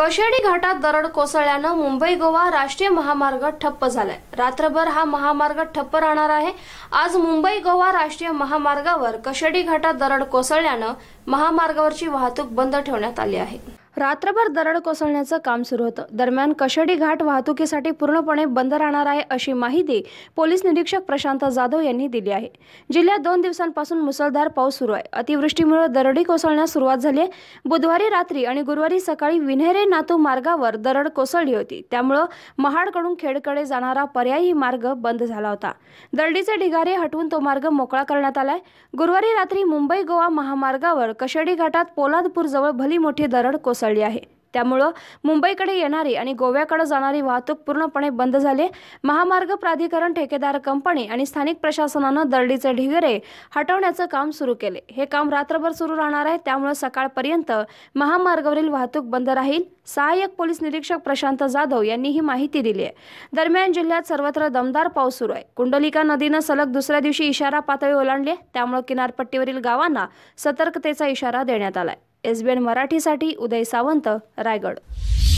कशेडी घाटात दरड कोसळल्यानं मुंबई गोवा राष्ट्रीय महामार्ग ठप्प झालाय रात्रभर हा महामार्ग ठप्प राहणार आहे आज मुंबई गोवा राष्ट्रीय महामार्गावर कशेडी घाटात दरड कोसळल्यानं महामार्गावरची वाहतूक बंद ठेवण्यात आली आहे रात्रभर दरड कोसळण्याचं काम सुरू होतं दरम्यान कशेडी घाट वाहतुकीसाठी पूर्णपणे बंद राहणार आहे अशी माहिती पोलीस निरीक्षक प्रशांत जाधव यांनी दिली आहे जिल्ह्यात दोन दिवसांपासून मुसळधार पाऊस सुरू आहे अतिवृष्टीमुळे दरडी कोसळण्यास सुरुवात झाली आहे बुधवारी रात्री आणि गुरुवारी सकाळी विन्हेरे नातू मार्गावर दरड कोसळली होती त्यामुळं महाडकडून खेडकडे जाणारा पर्यायी मार्ग बंद झाला होता दरडीचे ढिगारे हटवून तो मार्ग मोकळा करण्यात आलाय गुरुवारी रात्री मुंबई गोवा महामार्गावर कशेडी घाटात जवळ भली मोठी दरड कोसळली आहे त्यामुळं मुंबईकडे येणारी आणि गोव्याकडे जाणारी वाहतूक पूर्णपणे बंद झाली महामार्ग प्राधिकरण ठेकेदार कंपनी आणि स्थानिक प्रशासनानं दर्डीचे ढिगरे हटवण्याचं काम सुरू केले हे काम रात्रभर सुरू राहणार आहे त्यामुळे सकाळपर्यंत महामार्गावरील वाहतूक बंद राहील सहाय्यक पोलीस निरीक्षक प्रशांत जाधव यांनी ही माहिती दिली आहे दरम्यान जिल्ह्यात सर्वत्र दमदार पाऊस सुरू आहे कुंडलिका नदीनं सलग दुसऱ्या दिवशी इशारा पातळी ओलांडली त्यामुळे किनारपट्टीवरील गावांना सतर्कतेचा इशारा देण्यात आलाय एस बी एन मराठीसाठी उदय सावंत रायगड